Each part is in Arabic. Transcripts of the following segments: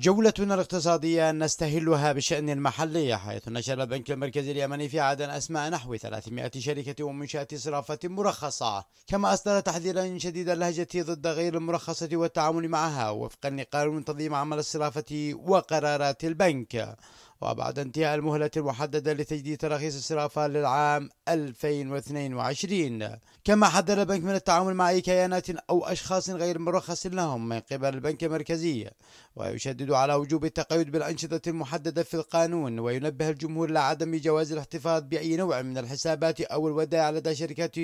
جولتنا الاقتصادية نستهلها بالشأن المحلي حيث نشر البنك المركزي اليمني في عدن أسماء نحو 300 شركة ومنشأة صرافة مرخصة كما أصدر تحذيرا شديد اللهجة ضد غير المرخصة والتعامل معها وفقا لقانون تنظيم عمل الصرافة وقرارات البنك وبعد انتهاء المهلة المحددة لتجديد تراخيص الصرافة للعام 2022 كما حذر البنك من التعامل مع أي كيانات أو أشخاص غير مرخص لهم من قبل البنك المركزي ويشدد على وجوب التقيد بالأنشطة المحددة في القانون وينبه الجمهور لعدم جواز الاحتفاظ بأي نوع من الحسابات أو الودائع لدى شركات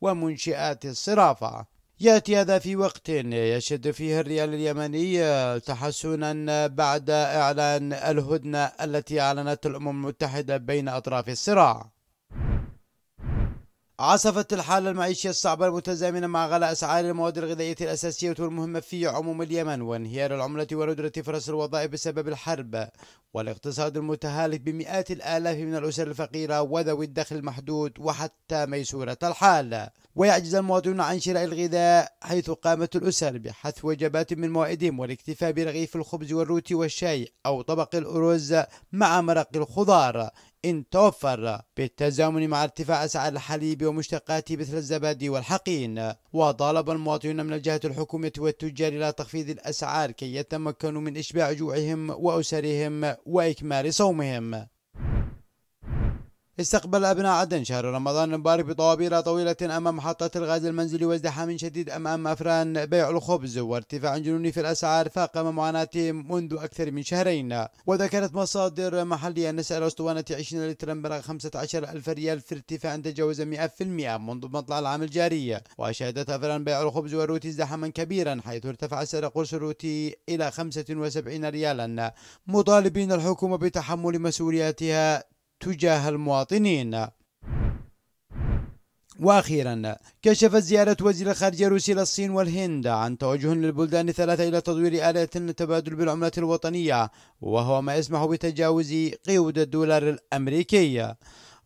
ومنشآت الصرافة يأتي هذا في وقت يشهد فيه الريال اليمني تحسنا بعد إعلان الهدنة التي أعلنت الأمم المتحدة بين أطراف الصراع عصفت الحالة المعيشية الصعبة المتزامنة مع غلاء أسعار المواد الغذائية الأساسية والمهمة في عموم اليمن وانهيار العملة وندرة فرص الوظائف بسبب الحرب والاقتصاد المتهالك بمئات الآلاف من الأسر الفقيرة وذوي الدخل المحدود وحتى ميسورة الحال ويعجز المواطنون عن شراء الغذاء حيث قامت الأسر بحث وجبات من موائدهم والاكتفاء برغيف الخبز والروتي والشاي أو طبق الأرز مع مرق الخضار إن توفر بالتزامن مع ارتفاع أسعار الحليب ومشتقاته مثل الزبادي والحقين وطالب المواطنون من الجهة الحكومية والتجار إلى تخفيض الأسعار كي يتمكنوا من إشباع جوعهم وأسرهم وإكمال صومهم استقبل أبناء عدن شهر رمضان المبارك بطوابير طويلة أمام محطة الغاز المنزلي وازدحام شديد أمام أفران بيع الخبز وارتفاع جنوني في الأسعار فاقم معاناتهم منذ أكثر من شهرين وذكرت مصادر محلية أن سعر أسطوانة 20 لترا بلغ 15 ألف ريال في ارتفاع تجاوز 100% منذ مطلع العام الجاري وشهدت أفران بيع الخبز والروتي ازدحاما كبيرا حيث ارتفع سعر قرص الروتي إلى 75 ريالا مطالبين الحكومة بتحمل مسؤولياتها تجاه المواطنين واخيرا كشفت زياره وزير الخارجيه الروسي للصين والهند عن توجه للبلدان الثلاثه الى تطوير اليه للتبادل بالعمله الوطنيه وهو ما يسمح بتجاوز قيود الدولار الامريكي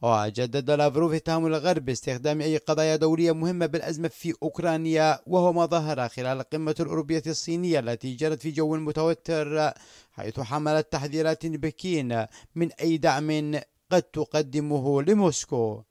وجدد لافروف اتهام الغرب باستخدام أي قضايا دولية مهمة بالأزمة في أوكرانيا وهو ما ظهر خلال القمة الأوروبية الصينية التي جرت في جو متوتر حيث حملت تحذيرات بكين من أي دعم قد تقدمه لموسكو